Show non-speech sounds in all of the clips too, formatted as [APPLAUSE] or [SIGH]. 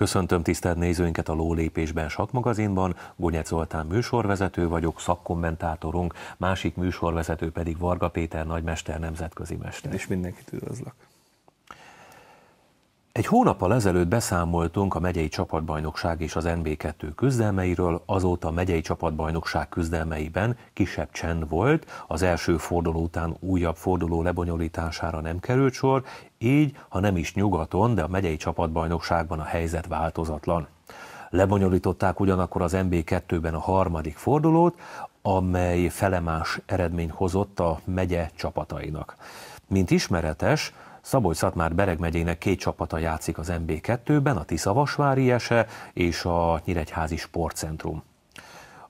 Köszöntöm tisztelt nézőinket a Lólépésben Sakmagazinban, Gonyec Zoltán műsorvezető vagyok, szakkommentátorunk, másik műsorvezető pedig Varga Péter nagymester, nemzetközi mester. És mindenkit üdvözlök. Egy hónappal ezelőtt beszámoltunk a megyei csapatbajnokság és az NB2 küzdelmeiről, azóta a megyei csapatbajnokság küzdelmeiben kisebb csend volt, az első forduló után újabb forduló lebonyolítására nem került sor, így, ha nem is nyugaton, de a megyei csapatbajnokságban a helyzet változatlan. Lebonyolították ugyanakkor az NB2-ben a harmadik fordulót, amely felemás eredmény hozott a megye csapatainak. Mint ismeretes, Szabolcs-Szatmár Bereg megyének két csapata játszik az MB2-ben, a Tiszavasvári Ese és a Nyíregyházi Sportcentrum.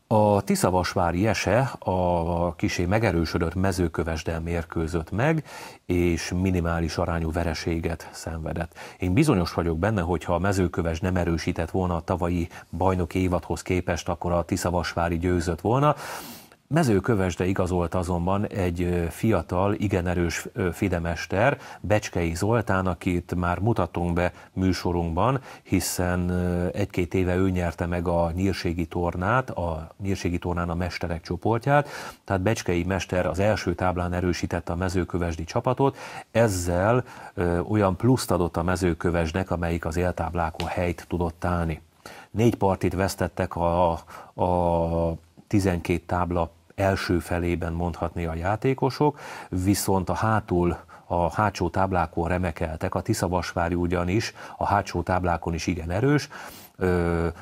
A Tiszavasvári Ese a kisé megerősödött mezőkövesdel mérkőzött meg, és minimális arányú vereséget szenvedett. Én bizonyos vagyok benne, hogy ha a mezőköves nem erősített volna a tavalyi bajnoki évadhoz képest, akkor a Tiszavasvári győzött volna. Mezőkövesde igazolt azonban egy fiatal, igen erős fidemester, Becskei Zoltán, akit már mutatunk be műsorunkban, hiszen egy-két éve ő nyerte meg a nyírségi tornát, a nyírségi tornán a mesterek csoportját, tehát Becskei mester az első táblán erősítette a mezőkövesdi csapatot, ezzel olyan pluszt adott a mezőkövesnek, amelyik az éltáblákon helyt tudott állni. Négy partit vesztettek a, a 12 tábla első felében mondhatni a játékosok, viszont a hátul a hátsó táblákon remekeltek, a Tiszavasvári ugyanis a hátsó táblákon is igen erős,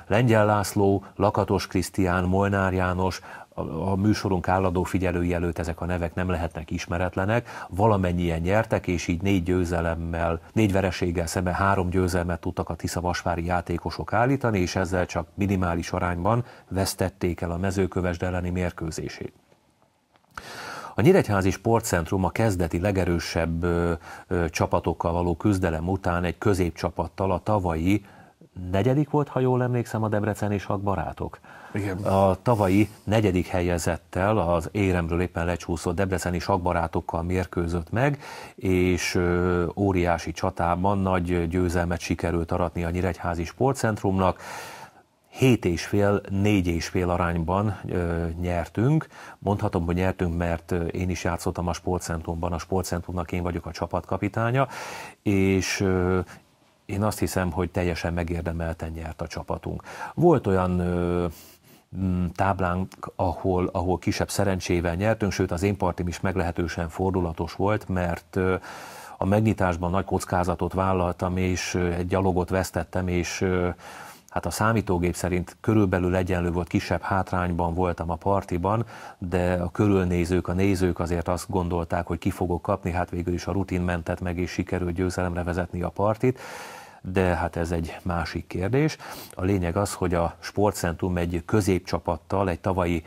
Lengyel László, Lakatos Krisztián, Molnár János, a műsorunk álladó figyelői előtt ezek a nevek nem lehetnek ismeretlenek, valamennyien nyertek, és így négy győzelemmel, négy vereséggel szemben három győzelmet tudtak a Tiszavasvári játékosok állítani, és ezzel csak minimális arányban vesztették el a mezőkövesd elleni mérkőzését. A Nyíregyházi Sportcentrum a kezdeti legerősebb ö, ö, csapatokkal való küzdelem után egy középcsapattal a tavalyi negyedik volt, ha jól emlékszem, a Debrecen és Hak barátok igen. a tavalyi negyedik helyezettel, az éremről éppen lecsúszott debreceni sakbarátokkal mérkőzött meg, és óriási csatában nagy győzelmet sikerült aratni a Nyíregyházi Sportcentrumnak. 7,5-4,5 arányban ö, nyertünk. Mondhatom, hogy nyertünk, mert én is játszottam a sportcentrumban, a sportcentrumnak én vagyok a csapatkapitánya, és ö, én azt hiszem, hogy teljesen megérdemelten nyert a csapatunk. Volt olyan ö, Mm, táblánk, ahol, ahol kisebb szerencsével nyertünk, sőt az én partim is meglehetősen fordulatos volt, mert a megnyitásban nagy kockázatot vállaltam, és egy gyalogot vesztettem, és hát a számítógép szerint körülbelül egyenlő volt, kisebb hátrányban voltam a partiban, de a körülnézők, a nézők azért azt gondolták, hogy ki fogok kapni, hát végül is a rutin mentett meg, és sikerült győzelemre vezetni a partit de hát ez egy másik kérdés. A lényeg az, hogy a sportcentrum egy középcsapattal, egy tavalyi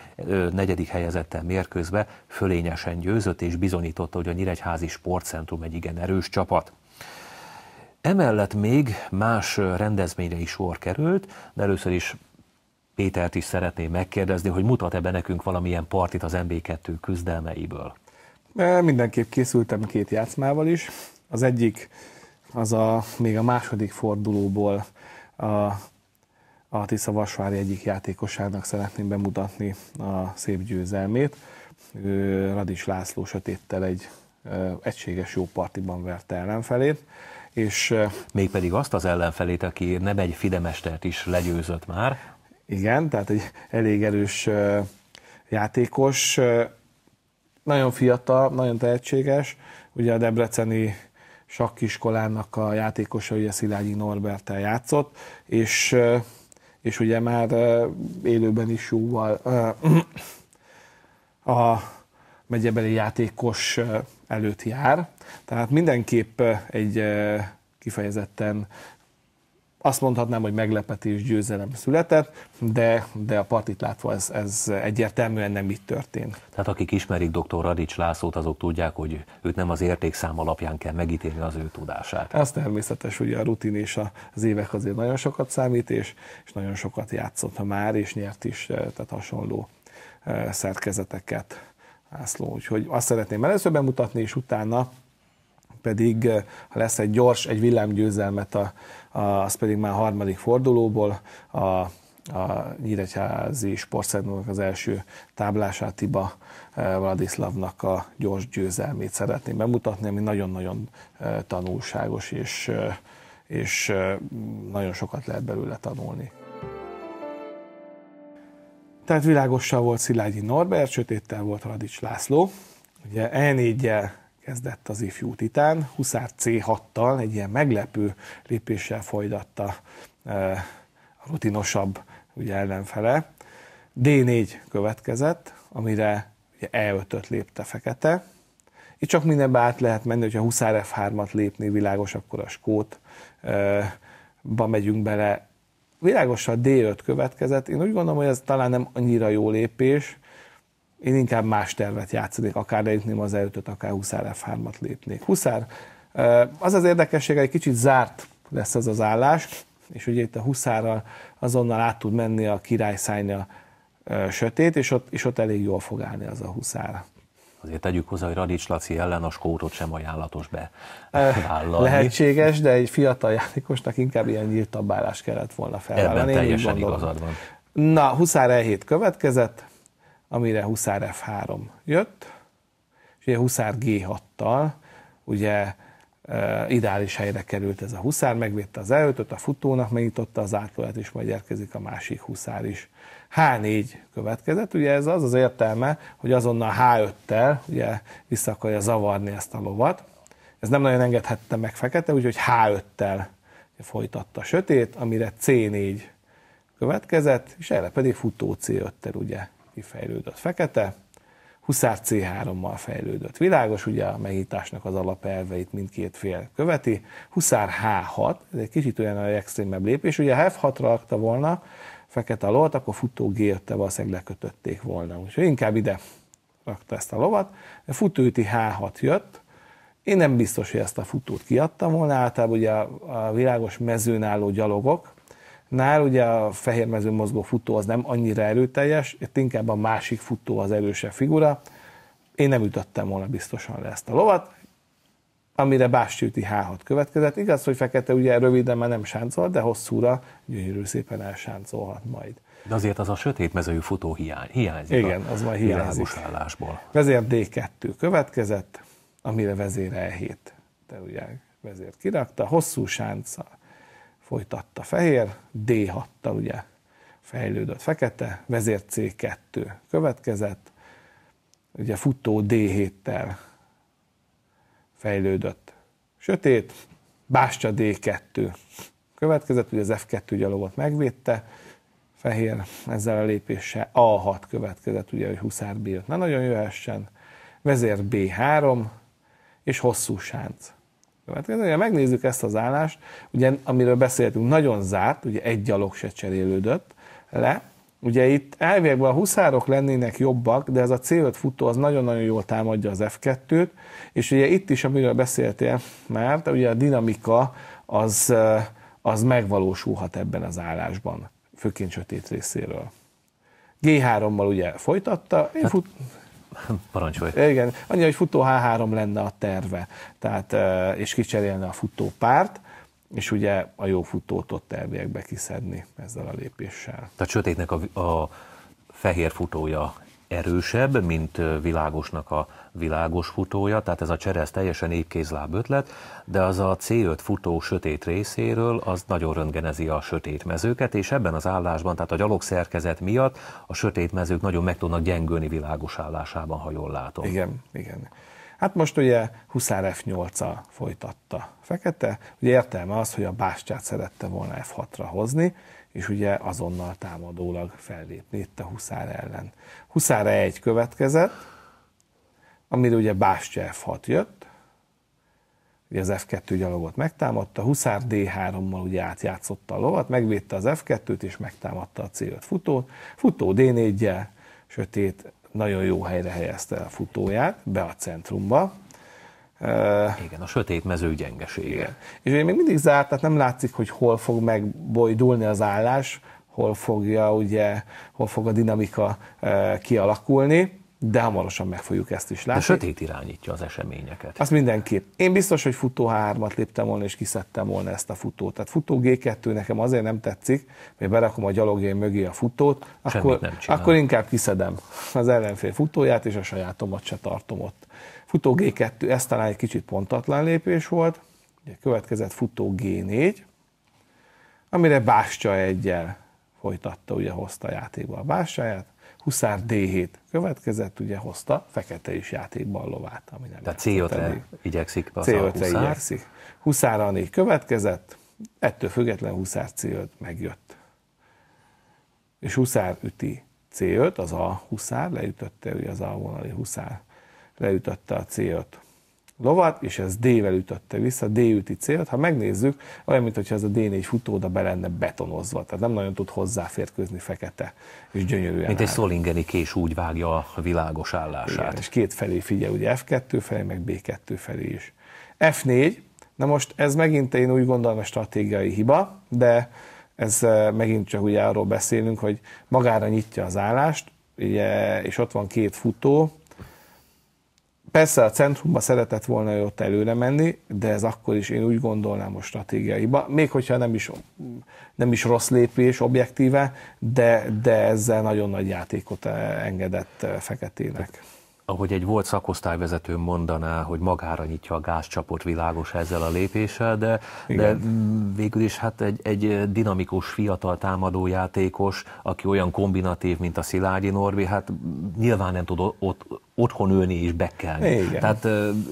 negyedik helyezettel mérkőzve fölényesen győzött és bizonyította, hogy a Nyíregyházi Sportcentrum egy igen erős csapat. Emellett még más rendezményre is sor került, de először is Pétert is szeretném megkérdezni, hogy mutat-e be nekünk valamilyen partit az MB2 küzdelmeiből? Mindenképp készültem két játszmával is. Az egyik az a, még a második fordulóból a, a Tisza Vasvári egyik játékosának szeretném bemutatni a szép győzelmét. Ő Radis László sötéttel egy egységes jó partiban verte ellenfelét, és... Mégpedig azt az ellenfelét, aki nem egy Fidemestert is legyőzött már. Igen, tehát egy elég erős játékos, nagyon fiatal, nagyon tehetséges, ugye a debreceni sakkiskolának a játékosa, ugye Szilágyi Norbertel játszott, és, és ugye már élőben is jóval a megyebeli játékos előtt jár. Tehát mindenképp egy kifejezetten azt mondhatnám, hogy meglepetés győzelem született, de, de a partit látva ez, ez egyértelműen nem így történt. Tehát akik ismerik dr. Radics Lászlót, azok tudják, hogy őt nem az értékszám alapján kell megítélni az ő tudását. Ez természetes, ugye a rutin és az évek azért nagyon sokat számít, és, és nagyon sokat játszott már, és nyert is, eh, tehát hasonló eh, szerkezeteket László. Úgyhogy azt szeretném először bemutatni, és utána pedig eh, ha lesz egy gyors, egy villámgyőzelmet, a, a, az pedig már a harmadik fordulóból, a, a Nyíregyházi sportszernónak az első táblását, Tiba eh, Vladislavnak a gyors győzelmét szeretném bemutatni, ami nagyon-nagyon eh, tanulságos, és, és nagyon sokat lehet belőle tanulni. Tehát világossal volt Szilágyi Norbert, sötéttel volt Radics László. Ugye e 4 kezdett az ifjú titán. Huszár C6-tal egy ilyen meglepő lépéssel folytatta e, a rutinosabb ugye ellenfele. D4 következett, amire ugye E5-öt lépte fekete. Itt csak mindenbe át lehet menni, hogyha Huszár F3-at lépni világos, akkor a skót e, ba megyünk bele. Világos a D5 következett. Én úgy gondolom, hogy ez talán nem annyira jó lépés, én inkább más tervet játszanék, akár lejutném az E5-öt, akár Huszár F3-at lépnék. Huszár, az az érdekessége, egy kicsit zárt lesz ez az állás, és ugye itt a Huszárral azonnal át tud menni a király szájnya sötét, és ott, és ott elég jól fog állni az a Huszár. Azért tegyük hozzá, hogy Radics Laci ellen a skótot sem ajánlatos be vállalni. Lehetséges, de egy fiatal játékosnak inkább ilyen nyíltabb állást kellett volna felvállalni. Ebben teljesen igazad van. Na, Huszár E7 következett, amire Huszár F3 jött, és ugye Huszár G6-tal, ugye ideális helyre került ez a huszár, megvédte az előtöt, a futónak megnyitotta az átlóját, és majd érkezik a másik huszár is. H4 következett, ugye ez az az értelme, hogy azonnal H5-tel ugye vissza akarja zavarni ezt a lovat. Ez nem nagyon engedhette meg fekete, úgyhogy H5-tel folytatta a sötét, amire C4 következett, és erre pedig futó C5-tel ugye ki fejlődött fekete, Huszár C3-mal fejlődött. Világos, ugye a megításnak az alapelveit mindkét fél követi. Huszár H6, ez egy kicsit olyan a extrémebb lépés, ugye ha F6-ra rakta volna fekete lovat, akkor futó g 5 valószínűleg lekötötték volna. Úgyhogy inkább ide rakta ezt a lovat. A futőti H6 jött, én nem biztos, hogy ezt a futót kiadtam volna, általában ugye a világos mezőn álló gyalogok, Nál ugye a fehér mozgó futó az nem annyira erőteljes, itt inkább a másik futó az erősebb figura. Én nem ütöttem volna biztosan le ezt a lovat, amire Bástyűti H6 következett. Igaz, hogy Fekete ugye röviden már nem sáncol, de hosszúra gyönyörű szépen elsáncolhat majd. De azért az a sötét mezőjű futó hiány, hiányzik. Igen, az majd hiányzik. állásból. Vezér D2 következett, amire vezér E7. De ugye vezért kirakta, hosszú sánccal folytatta fehér, D6-tal ugye fejlődött fekete, vezér C2 következett, ugye futó D7-tel fejlődött sötét, bástya D2 következett, ugye az F2 gyalogot megvédte, fehér ezzel a lépéssel A6 következett, ugye, hogy huszár B5 ne nagyon jöhessen, vezér B3 és hosszú sánc következő. Hát megnézzük ezt az állást, ugye amiről beszéltünk, nagyon zárt, ugye egy gyalog se cserélődött le, Ugye itt elvégben a huszárok lennének jobbak, de ez a C5 futó az nagyon-nagyon jól támadja az F2-t, és ugye itt is, amiről beszéltél már, ugye a dinamika az, eh, az megvalósulhat ebben az állásban, főként sötét részéről. G3-mal ugye folytatta. Hát, fut... Parancsolj. Igen, annyira, hogy futó H3 lenne a terve, tehát, és kicserélne a futó párt, és ugye a jó futót ott tervékbe kiszedni ezzel a lépéssel. Tehát sötétnek a, a fehér futója erősebb, mint világosnak a világos futója, tehát ez a cseresz teljesen épkézláb ötlet, de az a C5 futó sötét részéről az nagyon röntgenezi a sötét mezőket, és ebben az állásban, tehát a gyalogszerkezet miatt a sötét mezők nagyon meg tudnak gyengülni világos állásában, ha jól látom. Igen, igen. Hát most ugye Huszár f 8 a folytatta fekete, ugye értelme az, hogy a bástyát szerette volna F6-ra hozni, és ugye azonnal támadólag fellépni itt a Huszár ellen. Huszár egy következett, amire ugye Bástya F6 jött, ugye az F2 gyalogot megtámadta, Huszár D3-mal ugye átjátszotta a lovat, megvédte az F2-t és megtámadta a C5 futót, futó d 4 sötét, nagyon jó helyre helyezte a futóját, be a centrumba, igen, a sötét mező gyengesége. Igen. És ugye még mindig zárt, tehát nem látszik, hogy hol fog megbojdulni az állás, hol fogja ugye, hol fog a dinamika kialakulni de hamarosan meg fogjuk ezt is látni. De sötét irányítja az eseményeket. Azt mindenképp. Én biztos, hogy futó H3-at léptem volna, és kiszedtem volna ezt a futót. Tehát futó G2 nekem azért nem tetszik, mert berakom a gyalogén mögé a futót, akkor, nem csinál. akkor inkább kiszedem az ellenfél futóját, és a sajátomat se tartom ott. Futó G2, ez talán egy kicsit pontatlan lépés volt, Ugye következett futó G4, amire Bástya egyel folytatta, ugye hozta a játékba a Bástyáját. Huszár D7 következett, ugye hozta, fekete is játékban lovát, ami nem Tehát C5-re igyekszik az C5-re Huszár. igyekszik. Huszár Ani következett, ettől független Huszár C5 megjött. És Huszár üti C5, az a Huszár, leütötte, ugye az a vonali Huszár leütötte a C5 lovat, és ez D-vel ütötte vissza, D üti célt. Ha megnézzük, olyan, mintha ez a D4 futóda be lenne betonozva, tehát nem nagyon tud hozzáférkőzni fekete, és gyönyörűen Mint áll. egy szolingeni kés úgy vágja a világos állását. Igen, és két felé figyel, ugye F2 felé, meg B2 felé is. F4, na most ez megint én úgy gondolom, a stratégiai hiba, de ez eh, megint csak ugye arról beszélünk, hogy magára nyitja az állást, ugye, és ott van két futó, Persze a centrumba szeretett volna ott előre menni, de ez akkor is én úgy gondolnám a stratégiaiba, még hogyha nem is, nem is rossz lépés objektíve, de, de ezzel nagyon nagy játékot engedett eh, Feketének ahogy egy volt szakosztályvezető mondaná, hogy magára nyitja a gázcsapot világos ezzel a lépéssel, de, de végül is hát egy, egy dinamikus fiatal támadójátékos, aki olyan kombinatív, mint a Szilágyi Norvi, hát nyilván nem tud ott, otthon ülni és bekelni. Igen. Tehát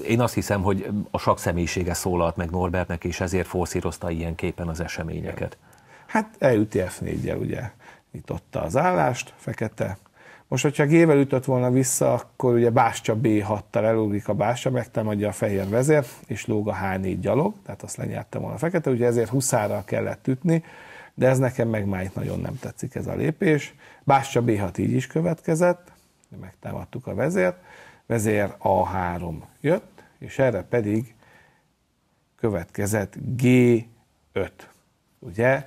én azt hiszem, hogy a sak személyisége szólalt meg Norbertnek, és ezért forszírozta ilyen képen az eseményeket. Igen. Hát elüti f 4 ugye itt adta az állást, fekete, most, hogyha G-vel ütött volna vissza, akkor ugye Bástya B6-tal elugrik a Bástya, megtámadja a fehér vezér, és lóg a H4 gyalog, tehát azt lenyelte volna a fekete, ugye ezért huszárral kellett ütni, de ez nekem meg már itt nagyon nem tetszik ez a lépés. Bástya B6 így is következett, megtámadtuk a vezért, vezér A3 jött, és erre pedig következett G5. Ugye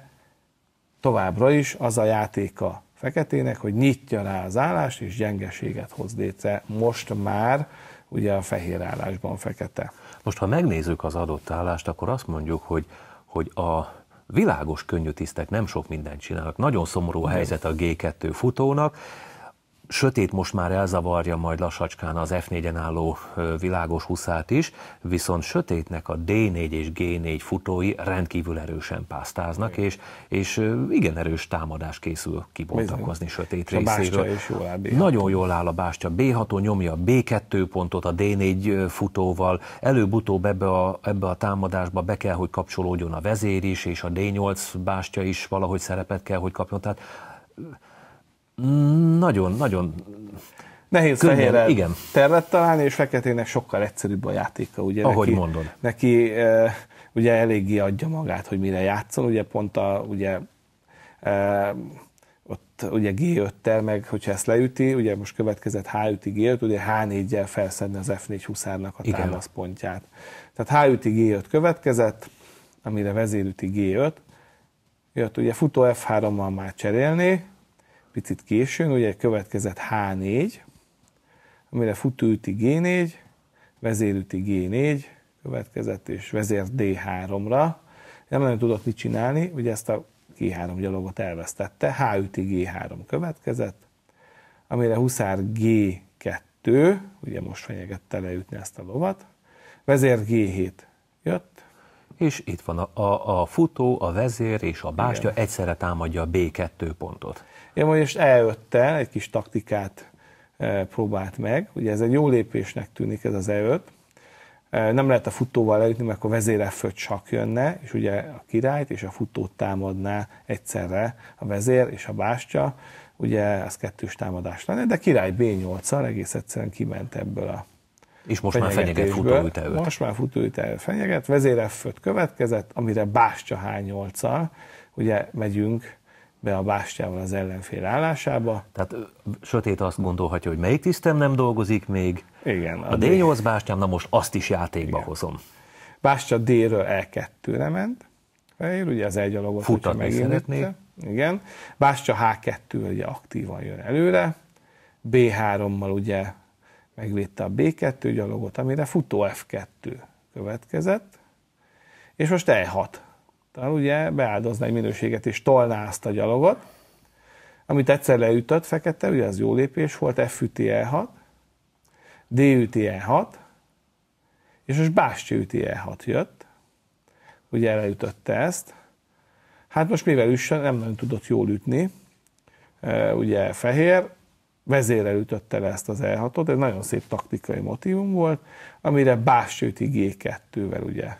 továbbra is az a játéka feketének, hogy nyitja rá az állást, és gyengeséget hoz létre. Most már ugye a fehér állásban fekete. Most, ha megnézzük az adott állást, akkor azt mondjuk, hogy, hogy a világos könnyű tisztek nem sok mindent csinálnak. Nagyon szomorú a helyzet a G2 futónak, sötét most már elzavarja majd lassacskán az F4-en álló világos huszát is, viszont sötétnek a D4 és G4 futói rendkívül erősen pásztáznak, és, és igen erős támadás készül kibontakozni Bizony. sötét részéről. jól áll, Nagyon jól áll a bástya, B6 nyomja a B2 pontot a D4 futóval, előbb-utóbb ebbe a, ebbe a támadásba be kell, hogy kapcsolódjon a vezér is, és a D8 bástya is valahogy szerepet kell, hogy kapjon. Tehát nagyon-nagyon Nehéz fehérre igen. tervet találni, és feketének sokkal egyszerűbb a játéka. Ugye Ahogy neki, mondod. Neki e, ugye eléggé adja magát, hogy mire játszol, ugye pont a, ugye, e, ott ugye G5-tel, meg hogyha ezt leüti, ugye most következett h 5 G5, ugye H4-jel felszedni az F4 huszárnak a támaszpontját. Tehát h 5 G5 következett, amire vezérüti G5, jött ugye futó F3-mal már cserélni, picit későn, ugye következett H4, amire futóüti G4, vezérüti G4, következett és vezér D3-ra. Nem nagyon tudott mit csinálni, ugye ezt a G3 gyalogot elvesztette, h üti G3 következett, amire huszár G2, ugye most fenyegette leütni ezt a lovat, vezér G7 jött, és itt van a, a, a futó, a vezér és a bástya Igen. egyszerre támadja a B2 pontot. Én most E5-tel egy kis taktikát e, próbált meg, ugye ez egy jó lépésnek tűnik ez az E5, e, nem lehet a futóval elütni, mert akkor vezér f csak jönne, és ugye a királyt és a futót támadná egyszerre a vezér és a bástya, ugye az kettős támadás lenne, de király B8-al egész egyszerűen kiment ebből a és most már fenyeget futóüte Most már futóütelő fenyeget, vezér következett, amire Bástya h 8 ugye megyünk be a bástyával az ellenfél állásába. Tehát sötét azt gondolhatja, hogy melyik tisztem nem dolgozik még. Igen. A D8 bástyám, na most azt is játékba Igen. hozom. Bástya D-ről E2-re ment, felér, ugye az egyalogot, hogyha megindítse. Igen. Bástya H2 ugye aktívan jön előre, B3-mal ugye megvédte a B2 gyalogot, amire futó F2 következett, és most E6. Tehát ugye beáldozna egy minőséget, és tolná azt a gyalogot, amit egyszer leütött fekete, ugye az jó lépés volt, F üti E6, D üti E6, és most Bástya üti E6 jött, ugye leütötte ezt, Hát most mivel üssön, nem nagyon tudott jól ütni, ugye fehér, vezérel ütötte le ezt az e Ez nagyon szép taktikai motivum volt, amire Bássőti G2-vel ugye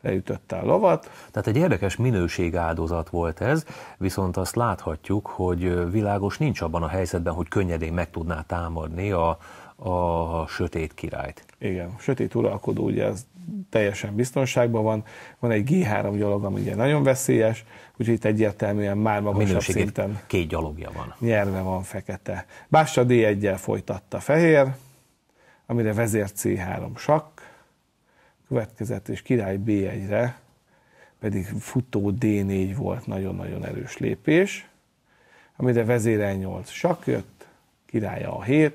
leütötte a lovat. Tehát egy érdekes minőségáldozat volt ez, viszont azt láthatjuk, hogy világos nincs abban a helyzetben, hogy könnyedén meg tudná támadni a, a sötét királyt. Igen, sötét uralkodó, ugye ez teljesen biztonságban van. Van egy G3 gyalog, ami ugye nagyon veszélyes, úgyhogy itt egyértelműen már magasabb szinten két gyalogja van. Nyerve van fekete. Bássa D1-jel folytatta fehér, amire vezér C3 sakk, következett, és király B1-re pedig futó D4 volt nagyon-nagyon erős lépés, amire vezér 8 sakk jött, király A7,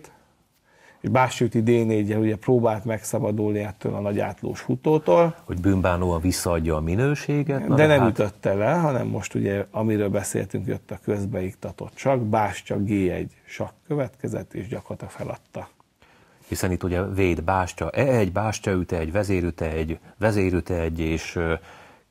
és Básüti d 4 ugye próbált megszabadulni ettől a nagy átlós futótól. Hogy bűnbánóan visszaadja a minőséget? Na de nem hát... ütötte le, hanem most ugye, amiről beszéltünk, jött a közbeiktatott csak, Bás csak G1 sak következett, és gyakorlatilag feladta hiszen itt ugye véd bástya E1, bástya üte egy, vezérüte egy, vezérüte egy, és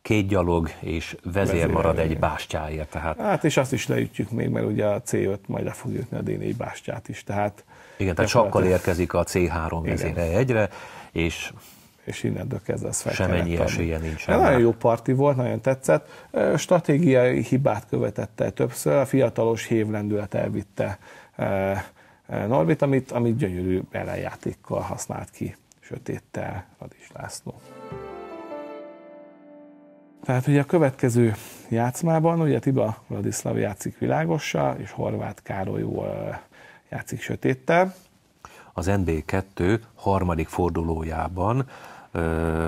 két gyalog, és vezér, vezér marad egy bástyáért. Tehát... Hát és azt is leütjük még, mert ugye a C5 majd le fog jutni a D4 bástyát is, tehát igen, tehát sokkal érkezik a C3 vezére egyre, és és innentől kezdve fel Semennyi esélye nincs. Nagyon jó parti volt, nagyon tetszett. Stratégiai hibát követette többször, a fiatalos hévlendület elvitte Norbit, amit, amit gyönyörű ellenjátékkal használt ki sötéttel Radis László. Tehát ugye a következő játszmában, ugye Tiba Vladislav játszik világossal, és Horváth Károly játszik sötéttel. Az NB2 harmadik fordulójában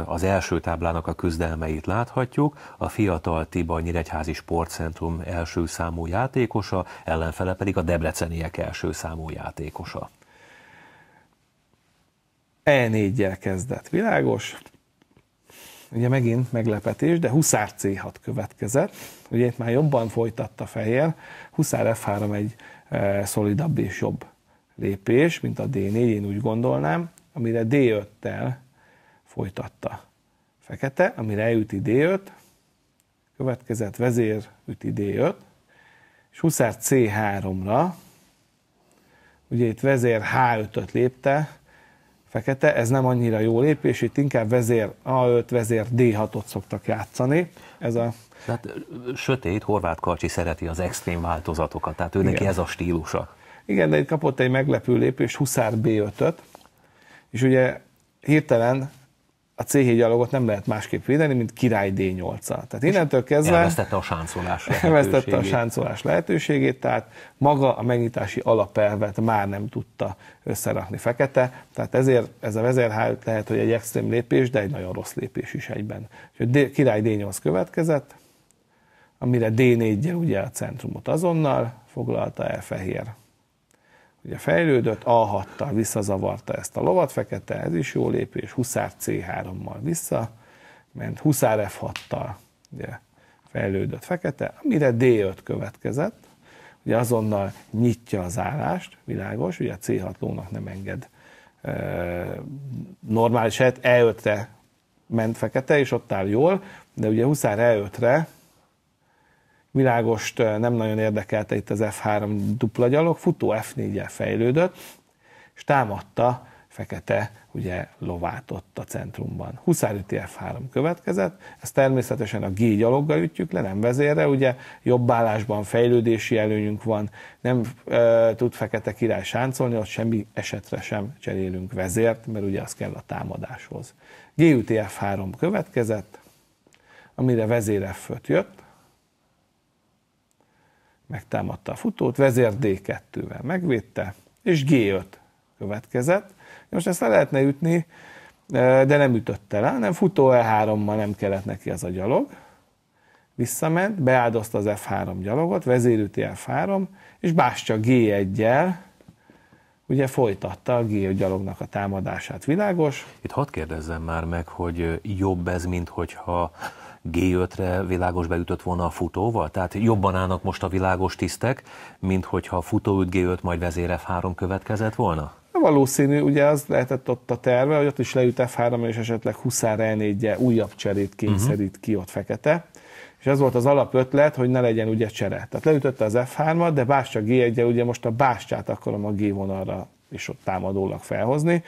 az első táblának a küzdelmeit láthatjuk. A fiatal Tiba Nyíregyházi Sportcentrum első számú játékosa, ellenfele pedig a Debreceniek első számú játékosa. E4-jel kezdett, világos. Ugye megint meglepetés, de Huszár C6 következett. Ugye itt már jobban folytatta fehér. Huszár F3 egy Eh, szolidabb és jobb lépés, mint a D4, én úgy gondolnám, amire D5-tel folytatta fekete, amire elüti D5, következett vezér üti D5, és huszár C3-ra, ugye itt vezér H5-öt lépte, fekete, ez nem annyira jó lépés, itt inkább vezér A5, vezér D6-ot szoktak játszani. Ez a tehát sötét, Horváth Karcsi szereti az extrém változatokat, tehát ő Igen. neki ez a stílusa. Igen, de itt kapott egy meglepő lépést, Huszár B5-öt, és ugye hirtelen a C7 gyalogot nem lehet másképp védeni, mint király D8-a. Tehát innentől kezdve... Elvesztette a sáncolás lehetőségét. [LAUGHS] Elvesztette a sáncolás lehetőségét, tehát maga a megnyitási alapelvet már nem tudta összerakni fekete, tehát ezért ez a vezérhájt lehet, hogy egy extrém lépés, de egy nagyon rossz lépés is egyben. és a király D8 következett, amire d 4 je ugye a centrumot azonnal foglalta el fehér ugye fejlődött, a visszazavarta ezt a lovat fekete, ez is jó lépés, Huszár C3-mal vissza, ment Huszár F6-tal, ugye fejlődött fekete, amire D5 következett, ugye azonnal nyitja az állást, világos, ugye a C6 lónak nem enged hát e, normális helyet, E5-re ment fekete, és ott áll jól, de ugye Huszár E5-re világost nem nagyon érdekelte itt az F3 dupla gyalog, futó F4-jel fejlődött, és támadta fekete ugye lovát ott a centrumban. Huszárüti F3 következett, ezt természetesen a G gyaloggal ütjük le, nem vezérre, ugye jobb állásban fejlődési előnyünk van, nem e, tud fekete király sáncolni, ott semmi esetre sem cserélünk vezért, mert ugye az kell a támadáshoz. G üti F3 következett, amire vezér f jött, megtámadta a futót, vezér D2-vel megvédte, és G5 következett. Most ezt le lehetne ütni, e, de nem ütötte le, hanem futó E3-mal nem kellett neki az a gyalog. Visszament, beáldozta az F3 gyalogot, vezérüti F3, és bástya G1-jel, ugye folytatta a G5 gyalognak a támadását. Világos? Itt hadd kérdezzem már meg, hogy jobb ez, mint hogyha G5-re világos beütött volna a futóval? Tehát jobban állnak most a világos tisztek, mint hogyha a futó üt G5, majd vezér F3 következett volna? Valószínű, ugye az lehetett ott a terve, hogy ott is leüt F3 és esetleg Huszár e újabb cserét kényszerít uh-huh. ki ott fekete. És ez volt az alapötlet, hogy ne legyen ugye csere. Tehát leütötte az F3-at, de Bástya g 1 ugye most a Bástyát akarom a G vonalra és ott támadólag felhozni,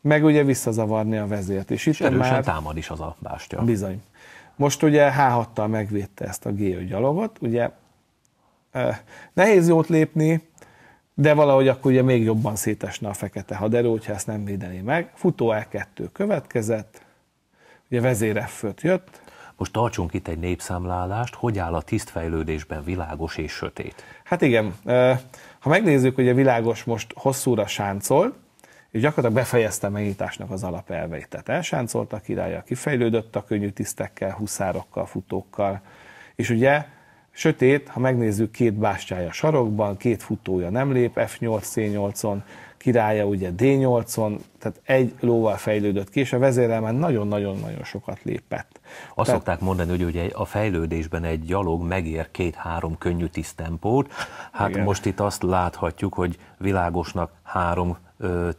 meg ugye visszazavarni a vezért. És, és itt már... támad is az a Bástya. Bizony. Most ugye h 6 megvédte ezt a g gyalogot, ugye nehéz jót lépni, de valahogy akkor ugye még jobban szétesne a fekete haderő, hogyha ezt nem védeni meg. Futó E2 következett, ugye vezére f jött. Most tartsunk itt egy népszámlálást, hogy áll a tisztfejlődésben világos és sötét? Hát igen, ha megnézzük, hogy a világos most hosszúra sáncol, és gyakorlatilag befejezte a megításnak az alapelveit. Tehát elsáncolt a királya, kifejlődött a könnyű tisztekkel, huszárokkal, futókkal, és ugye sötét, ha megnézzük, két bástyája sarokban, két futója nem lép F8, C8-on, királya ugye D8-on, tehát egy lóval fejlődött ki, és a vezérel már nagyon-nagyon-nagyon sokat lépett. Azt tehát, szokták mondani, hogy ugye a fejlődésben egy gyalog megér két-három könnyű tisztempót, hát igen. most itt azt láthatjuk, hogy világosnak három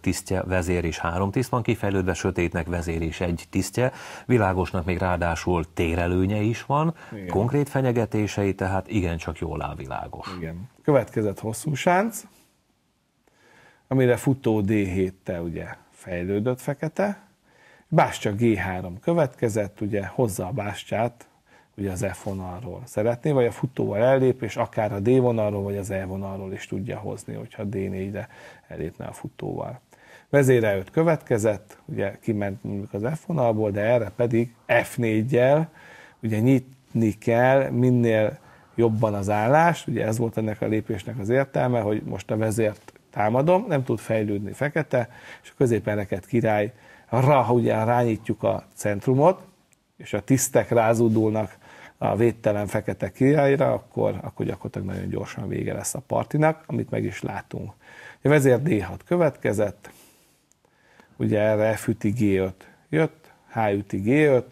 tisztje, vezér és három tiszt van kifejlődve, sötétnek vezér és egy tisztje, világosnak még ráadásul térelőnye is van, Igen. konkrét fenyegetései, tehát igencsak jól áll világos. Igen. Következett hosszú sánc, amire futó D7-tel ugye fejlődött fekete, Bástya G3 következett, ugye hozza a bástyát ugye az F vonalról szeretné, vagy a futóval ellép, és akár a D vonalról, vagy az E vonalról is tudja hozni, hogyha D4-re elépne a futóval. Vezére 5 következett, ugye kiment mondjuk az F vonalból, de erre pedig F4-jel ugye nyitni kell minél jobban az állást, ugye ez volt ennek a lépésnek az értelme, hogy most a vezért támadom, nem tud fejlődni fekete, és a középereket király, rá, ugye rányítjuk a centrumot, és a tisztek rázódulnak a védtelen fekete királyra, akkor, akkor gyakorlatilag nagyon gyorsan vége lesz a partinak, amit meg is látunk. A vezér D6 következett, ugye erre F üti G5 jött, H üti G5,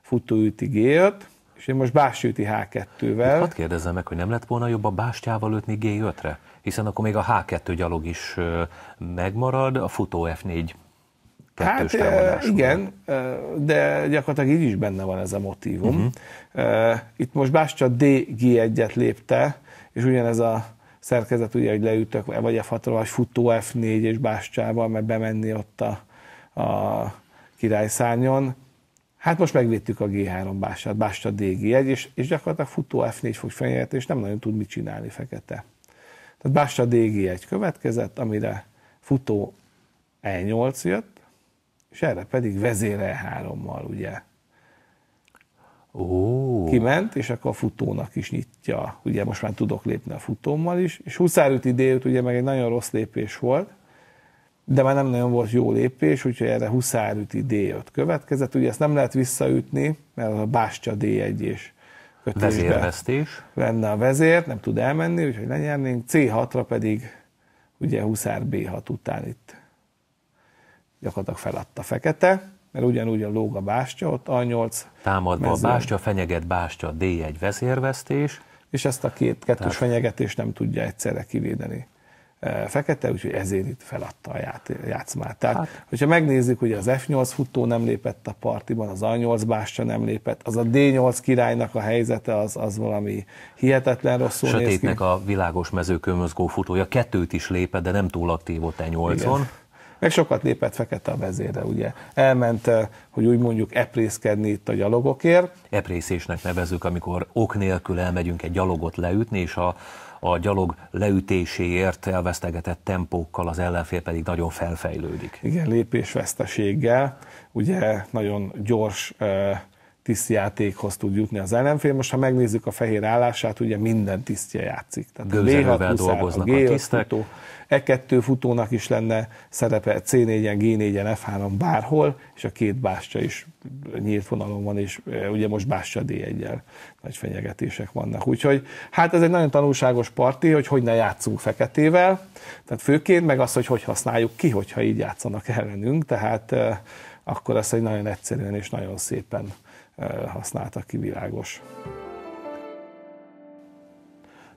futó üti G5, és én most Bássüti H2-vel. Hát kérdezzem meg, hogy nem lett volna jobb a Bástyával ütni G5-re? Hiszen akkor még a H2 gyalog is megmarad, a futó F4 hát, Igen, de gyakorlatilag így is benne van ez a motívum. Uh-huh. Mhm. Itt most Bástya DG1-et lépte, és ugyanez a szerkezet, ugye, hogy leütök, vagy f 6 vagy futó F4 és Bástyával, mert bemenni ott a, a királyszárnyon, Hát most megvédtük a G3 Bástát, Básta DG1, és, és gyakorlatilag futó F4 fog fenyegetni, és nem nagyon tud mit csinálni fekete. Tehát Básta DG1 következett, amire futó E8 jött, és erre pedig vezér E3-mal, ugye. Ó. Kiment, és akkor a futónak is nyitja. Ugye most már tudok lépni a futómmal is, és Huszárüti d ugye meg egy nagyon rossz lépés volt, de már nem nagyon volt jó lépés, úgyhogy erre huszárüti D5 következett. Ugye ezt nem lehet visszaütni, mert a bástya D1 és Vezérvesztés. Lenne a vezér, nem tud elmenni, úgyhogy lenyernénk. C6-ra pedig ugye Huszár B6 után itt gyakorlatilag feladta fekete, mert ugyanúgy a lóg a bástya, ott A8. Támadva mezőn. a bástya, fenyeget bástya, D1 vezérvesztés. És ezt a két kettős Tehát... fenyegetést nem tudja egyszerre kivédeni. E, fekete, úgyhogy ezért itt feladta a ját, játszmát. Tehát, hát. hogyha megnézzük, hogy az F8 futó nem lépett a partiban, az A8 bástya nem lépett, az a D8 királynak a helyzete az, az valami hihetetlen rosszul Sötétnek néz ki. a világos mezőkömözgó futója kettőt is lépett, de nem túl aktív volt E8-on. Meg sokat lépett fekete a vezére, ugye. Elment, e, hogy úgy mondjuk eprészkedni itt a gyalogokért. Eprészésnek nevezük, amikor ok nélkül elmegyünk egy gyalogot leütni, és a a gyalog leütéséért elvesztegetett tempókkal az ellenfél pedig nagyon felfejlődik. Igen, lépésveszteséggel, ugye nagyon gyors játékhoz tud jutni az ellenfél. Most, ha megnézzük a fehér állását, ugye minden tisztje játszik. Tehát a dolgoznak a, a tisztek. Futó, E2 futónak is lenne szerepe C4-en, G4-en, F3, bárhol, és a két bástya is nyílt vonalon van, és e, ugye most bástya d 1 nagy fenyegetések vannak. Úgyhogy hát ez egy nagyon tanulságos parti, hogy hogy ne játszunk feketével, tehát főként meg az, hogy hogy használjuk ki, hogyha így játszanak ellenünk, tehát e, akkor ezt egy nagyon egyszerűen és nagyon szépen e, használtak ki világos.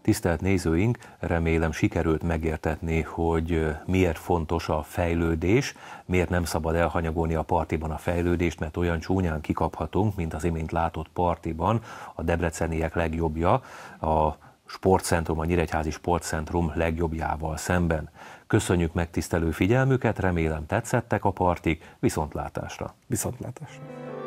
Tisztelt nézőink, remélem sikerült megértetni, hogy miért fontos a fejlődés, miért nem szabad elhanyagolni a partiban a fejlődést, mert olyan csúnyán kikaphatunk, mint az imént látott partiban a debreceniek legjobbja, a sportcentrum, a Nyíregyházi Sportcentrum legjobbjával szemben. Köszönjük megtisztelő figyelmüket, remélem tetszettek a partik, viszontlátásra! Viszontlátásra!